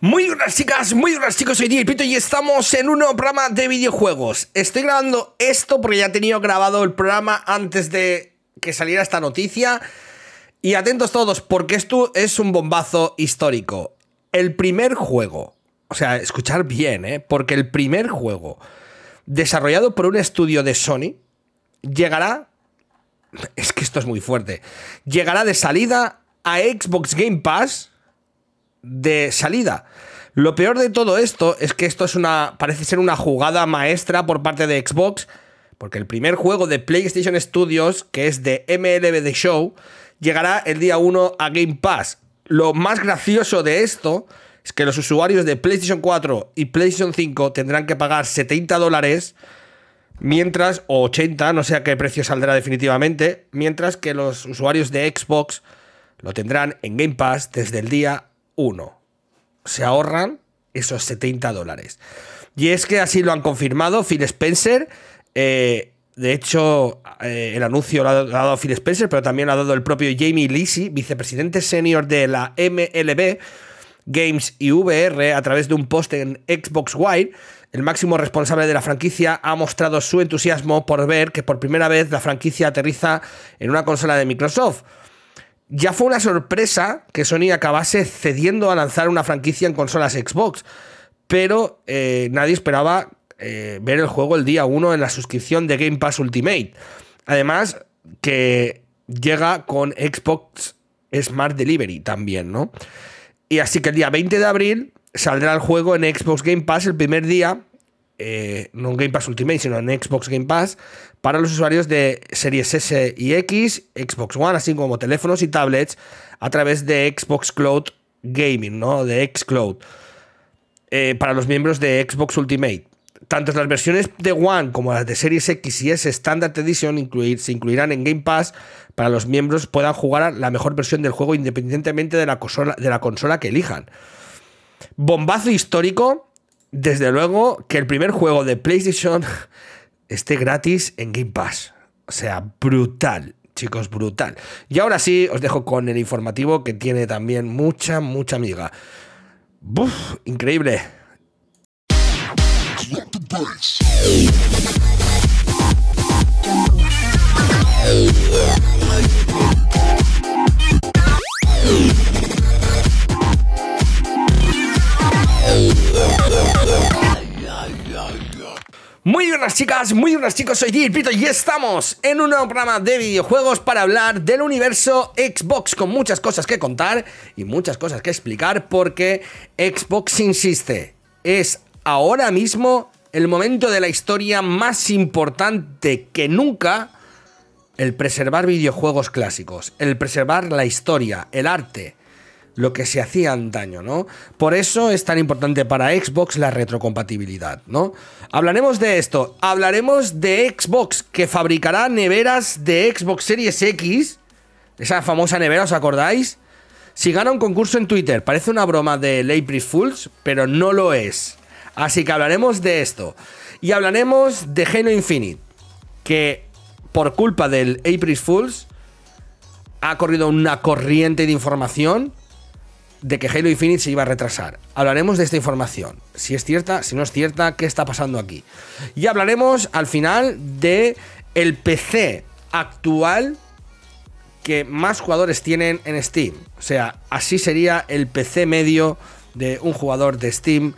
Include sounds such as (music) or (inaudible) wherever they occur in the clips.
Muy buenas chicas, muy buenas chicos, soy Dilpito y estamos en un nuevo programa de videojuegos. Estoy grabando esto porque ya he tenido grabado el programa antes de que saliera esta noticia. Y atentos todos, porque esto es un bombazo histórico. El primer juego, o sea, escuchar bien, ¿eh? porque el primer juego desarrollado por un estudio de Sony llegará... Es que esto es muy fuerte. Llegará de salida a Xbox Game Pass de salida. Lo peor de todo esto es que esto es una. parece ser una jugada maestra por parte de Xbox. Porque el primer juego de PlayStation Studios, que es de MLB The Show, llegará el día 1 a Game Pass. Lo más gracioso de esto es que los usuarios de PlayStation 4 y PlayStation 5 tendrán que pagar 70 dólares, mientras, o 80, no sé a qué precio saldrá definitivamente, mientras que los usuarios de Xbox lo tendrán en Game Pass desde el día uno. Se ahorran esos 70 dólares. Y es que así lo han confirmado Phil Spencer. Eh, de hecho, eh, el anuncio lo ha, dado Phil Spencer, pero también lo ha dado el propio Jamie Lisi, vicepresidente senior de la MLB Games y VR, a través de un post en Xbox Wide. El máximo responsable de la franquicia ha mostrado su entusiasmo por ver que por primera vez la franquicia aterriza en una consola de Microsoft ya fue una sorpresa que Sony acabase cediendo a lanzar una franquicia en consolas Xbox, pero eh, nadie esperaba eh, ver el juego el día 1 en la suscripción de Game Pass Ultimate. Además, que llega con Xbox Smart Delivery también, ¿no? Y así que el día 20 de abril saldrá el juego en Xbox Game Pass el primer día eh, no en Game Pass Ultimate, sino en Xbox Game Pass, para los usuarios de Series S y X, Xbox One, así como teléfonos y tablets, a través de Xbox Cloud Gaming, ¿no? De Xcloud. Eh, para los miembros de Xbox Ultimate. Tanto las versiones de One como las de Series X y S Standard Edition incluir, se incluirán en Game Pass para los miembros puedan jugar la mejor versión del juego independientemente de la consola, de la consola que elijan. Bombazo histórico desde luego que el primer juego de PlayStation (laughs) esté gratis en Game Pass. O sea, brutal, chicos, brutal. Y ahora sí, os dejo con el informativo que tiene también mucha, mucha amiga. ¡Buf! Increíble. Muy buenas chicas, muy buenas chicos, soy Pito y estamos en un nuevo programa de videojuegos para hablar del universo Xbox con muchas cosas que contar y muchas cosas que explicar porque Xbox insiste, es ahora mismo el momento de la historia más importante que nunca el preservar videojuegos clásicos, el preservar la historia, el arte, lo que se hacía daño, ¿no? Por eso es tan importante para Xbox la retrocompatibilidad, ¿no? Hablaremos de esto, hablaremos de Xbox, que fabricará neveras de Xbox Series X, esa famosa nevera, ¿os acordáis? Si gana un concurso en Twitter, parece una broma de April Fools, pero no lo es. Así que hablaremos de esto. Y hablaremos de Geno Infinite, que por culpa del April Fools ha corrido una corriente de información de que Halo Infinite se iba a retrasar. Hablaremos de esta información, si es cierta, si no es cierta, qué está pasando aquí. Y hablaremos al final de el PC actual que más jugadores tienen en Steam. O sea, así sería el PC medio de un jugador de Steam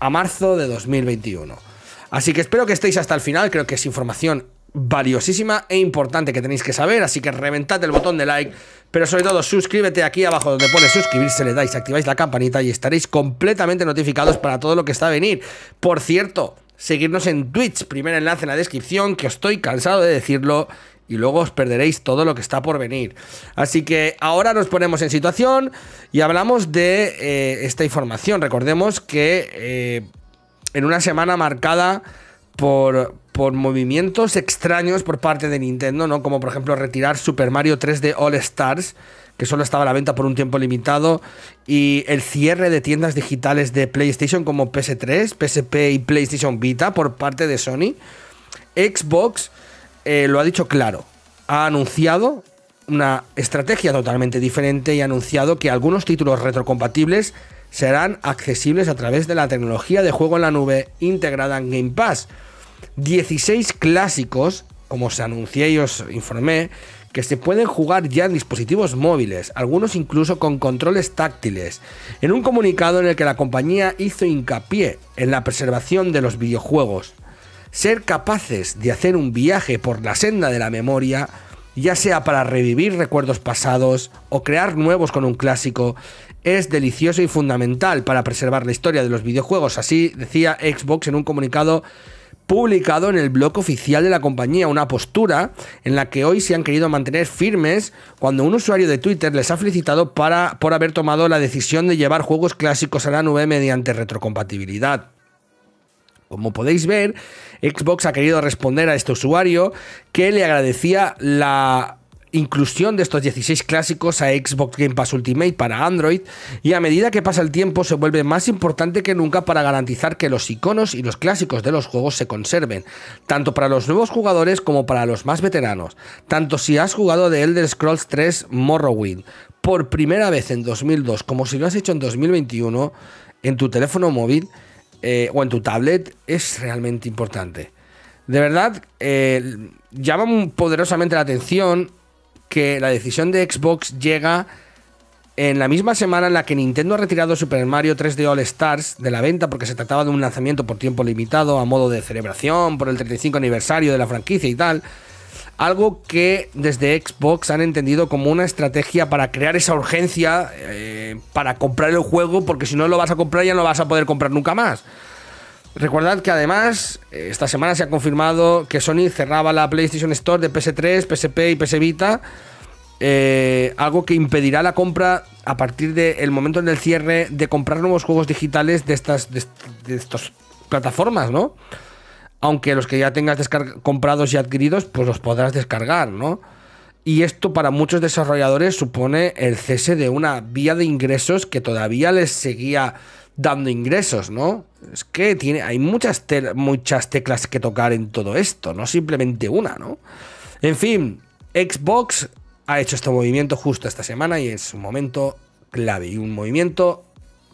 a marzo de 2021. Así que espero que estéis hasta el final, creo que es información valiosísima e importante que tenéis que saber, así que reventad el botón de like, pero sobre todo suscríbete aquí abajo donde pone suscribirse, le dais, activáis la campanita y estaréis completamente notificados para todo lo que está a venir. Por cierto, seguirnos en Twitch, primer enlace en la descripción, que estoy cansado de decirlo y luego os perderéis todo lo que está por venir. Así que ahora nos ponemos en situación y hablamos de eh, esta información. Recordemos que eh, en una semana marcada por, por movimientos extraños por parte de Nintendo, ¿no? Como por ejemplo retirar Super Mario 3D All Stars, que solo estaba a la venta por un tiempo limitado, y el cierre de tiendas digitales de PlayStation como PS3, PSP y PlayStation Vita por parte de Sony. Xbox eh, lo ha dicho claro, ha anunciado una estrategia totalmente diferente y ha anunciado que algunos títulos retrocompatibles serán accesibles a través de la tecnología de juego en la nube integrada en Game Pass 16 clásicos, como se anuncié y os informé, que se pueden jugar ya en dispositivos móviles, algunos incluso con controles táctiles, en un comunicado en el que la compañía hizo hincapié en la preservación de los videojuegos. Ser capaces de hacer un viaje por la senda de la memoria, ya sea para revivir recuerdos pasados o crear nuevos con un clásico, es delicioso y fundamental para preservar la historia de los videojuegos, así decía Xbox en un comunicado publicado en el blog oficial de la compañía una postura en la que hoy se han querido mantener firmes cuando un usuario de Twitter les ha felicitado para, por haber tomado la decisión de llevar juegos clásicos a la nube mediante retrocompatibilidad. Como podéis ver, Xbox ha querido responder a este usuario que le agradecía la inclusión de estos 16 clásicos a Xbox Game Pass Ultimate para Android y a medida que pasa el tiempo se vuelve más importante que nunca para garantizar que los iconos y los clásicos de los juegos se conserven, tanto para los nuevos jugadores como para los más veteranos, tanto si has jugado de Elder Scrolls 3 Morrowind por primera vez en 2002 como si lo has hecho en 2021 en tu teléfono móvil eh, o en tu tablet es realmente importante. De verdad, eh, llama poderosamente la atención que la decisión de Xbox llega en la misma semana en la que Nintendo ha retirado Super Mario 3D All Stars de la venta porque se trataba de un lanzamiento por tiempo limitado a modo de celebración por el 35 aniversario de la franquicia y tal. Algo que desde Xbox han entendido como una estrategia para crear esa urgencia eh, para comprar el juego porque si no lo vas a comprar ya no vas a poder comprar nunca más. Recordad que además, eh, esta semana se ha confirmado que Sony cerraba la PlayStation Store de PS3, PSP y PS Vita, eh, algo que impedirá la compra a partir del momento momento del cierre de comprar nuevos juegos digitales de estas, de estas plataformas, ¿no? Aunque los que ya tengas comprados y adquiridos, pues los podrás descargar, ¿no? Y esto para muchos desarrolladores supone el cese de una vía de ingresos que todavía les seguía dando ingresos, ¿no? Es que tiene, hay muchas, muchas teclas que tocar en todo esto, no simplemente una, ¿no? En fin, Xbox ha hecho este movimiento justo esta semana y es un momento clave y un movimiento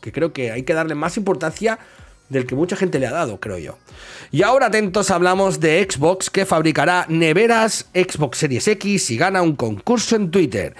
que creo que hay que darle más importancia del que mucha gente le ha dado, creo yo. Y ahora atentos hablamos de Xbox que fabricará neveras Xbox Series X y gana un concurso en Twitter.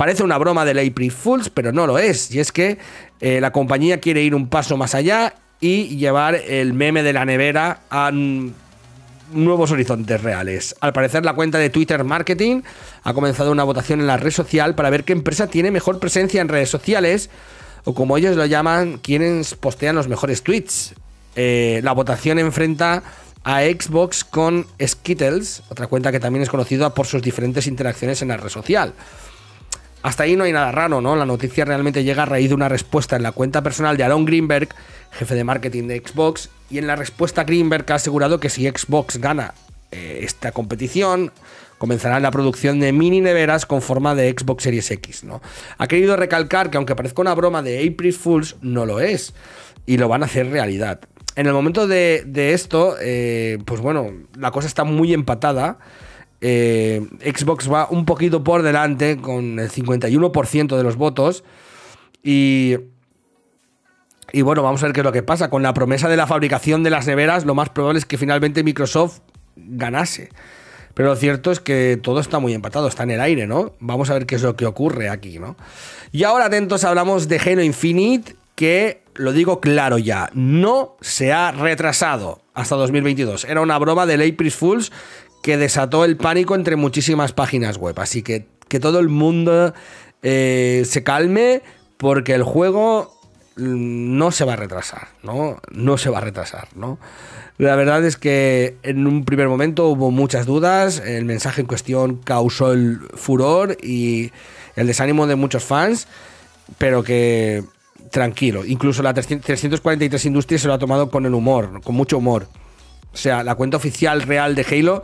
Parece una broma de April Fools, pero no lo es. Y es que eh, la compañía quiere ir un paso más allá y llevar el meme de la nevera a mm, nuevos horizontes reales. Al parecer, la cuenta de Twitter Marketing ha comenzado una votación en la red social para ver qué empresa tiene mejor presencia en redes sociales, o como ellos lo llaman, quienes postean los mejores tweets. Eh, la votación enfrenta a Xbox con Skittles, otra cuenta que también es conocida por sus diferentes interacciones en la red social. Hasta ahí no hay nada raro, ¿no? La noticia realmente llega a raíz de una respuesta en la cuenta personal de Aaron Greenberg, jefe de marketing de Xbox, y en la respuesta Greenberg ha asegurado que si Xbox gana eh, esta competición, comenzará la producción de mini neveras con forma de Xbox Series X, ¿no? Ha querido recalcar que aunque parezca una broma de April Fools, no lo es, y lo van a hacer realidad. En el momento de, esto, eh, pues bueno, la cosa está muy empatada. Eh, Xbox va un poquito por delante con el 51% de los votos. Y, y bueno, vamos a ver qué es lo que pasa. Con la promesa de la fabricación de las neveras, lo más probable es que finalmente Microsoft ganase. Pero lo cierto es que todo está muy empatado, está en el aire, ¿no? Vamos a ver qué es lo que ocurre aquí, ¿no? Y ahora atentos, hablamos de Geno Infinite, que lo digo claro ya, no se ha retrasado hasta 2022. Era una broma de April Fools que desató el pánico entre muchísimas páginas web. Así que que todo el mundo eh, se calme porque el juego mm, no se va a retrasar, ¿no? No se va a retrasar, ¿no? La verdad es que en un primer momento hubo muchas dudas, el mensaje en cuestión causó el furor y el desánimo de muchos fans, pero que tranquilo, incluso la 343 Industries se lo ha tomado con el humor, con mucho humor. O sea, la cuenta oficial real de Halo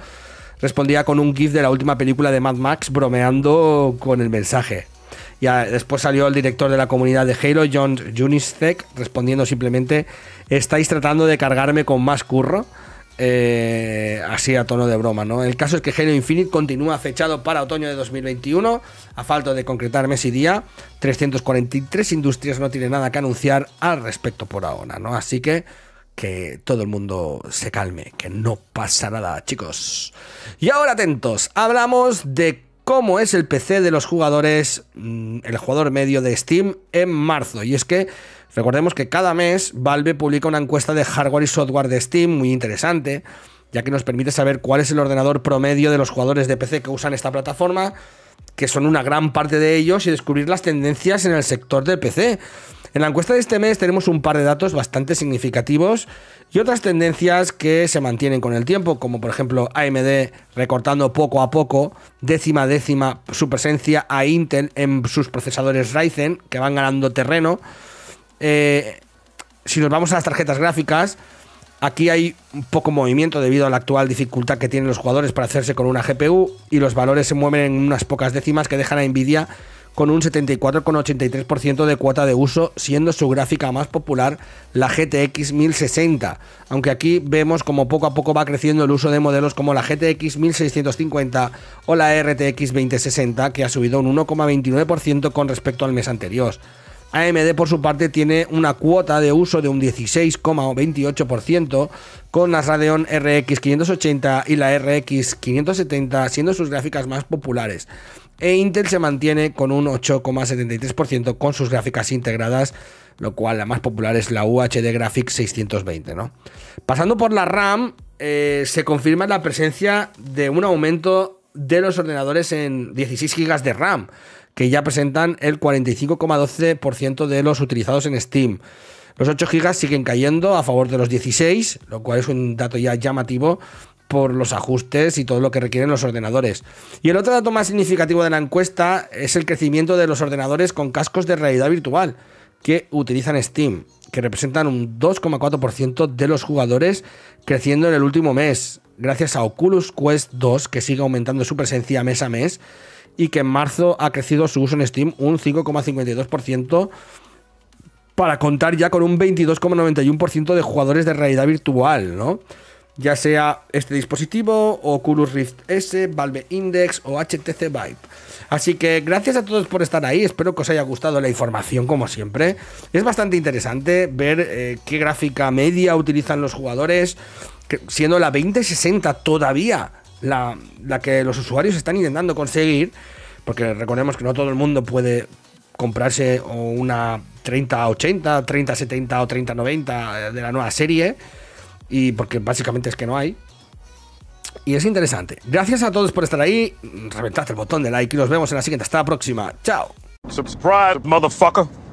respondía con un GIF de la última película de Mad Max bromeando con el mensaje. Ya después salió el director de la comunidad de Halo, John Junistek, respondiendo simplemente: Estáis tratando de cargarme con más curro. Eh, así a tono de broma, ¿no? El caso es que Halo Infinite continúa fechado para otoño de 2021, a falta de concretar mes y día. 343 industrias no tienen nada que anunciar al respecto por ahora, ¿no? Así que que todo el mundo se calme, que no pasa nada, chicos. Y ahora atentos, hablamos de cómo es el PC de los jugadores, mm, el jugador medio de Steam en marzo. Y es que recordemos que cada mes Valve publica una encuesta de hardware y software de Steam muy interesante, ya que nos permite saber cuál es el ordenador promedio de los jugadores de PC que usan esta plataforma, que son una gran parte de ellos, y descubrir las tendencias en el sector del PC. En la encuesta de este mes tenemos un par de datos bastante significativos y otras tendencias que se mantienen con el tiempo, como por ejemplo AMD recortando poco a poco, décima a décima, su presencia a Intel en sus procesadores Ryzen, que van ganando terreno. Eh, si nos vamos a las tarjetas gráficas, Aquí hay un poco movimiento debido a la actual dificultad que tienen los jugadores para hacerse con una GPU y los valores se mueven en unas pocas décimas que dejan a Nvidia con un 74,83% de cuota de uso, siendo su gráfica más popular la GTX 1060. Aunque aquí vemos como poco a poco va creciendo el uso de modelos como la GTX 1650 o la RTX 2060, que ha subido un 1,29% con respecto al mes anterior. AMD por su parte tiene una cuota de uso de un 16,28% con las Radeon RX 580 y la RX 570 siendo sus gráficas más populares. E Intel se mantiene con un 8,73% con sus gráficas integradas, lo cual la más popular es la UHD Graphics 620. ¿no? Pasando por la RAM, eh, se confirma la presencia de un aumento de los ordenadores en 16 GB de RAM que ya presentan el 45,12% de los utilizados en Steam. Los 8 GB siguen cayendo a favor de los 16, lo cual es un dato ya llamativo por los ajustes y todo lo que requieren los ordenadores. Y el otro dato más significativo de la encuesta es el crecimiento de los ordenadores con cascos de realidad virtual que utilizan Steam, que representan un 2,4% de los jugadores creciendo en el último mes, gracias a Oculus Quest 2, que sigue aumentando su presencia mes a mes y que en marzo ha crecido su uso en Steam un 5,52% para contar ya con un 22,91% de jugadores de realidad virtual, ¿no? Ya sea este dispositivo, Oculus Rift S, Valve Index o HTC Vive. Así que gracias a todos por estar ahí, espero que os haya gustado la información como siempre. Es bastante interesante ver eh, qué gráfica media utilizan los jugadores, siendo la 2060 todavía la, que los usuarios están intentando conseguir, porque recordemos que no todo el mundo puede comprarse una 3080, 3070 o 3090 de la nueva serie, y porque básicamente es que no hay. Y es interesante. Gracias a todos por estar ahí. Reventad el botón de like y nos vemos en la siguiente. Hasta la próxima. Chao. Subscribe, motherfucker.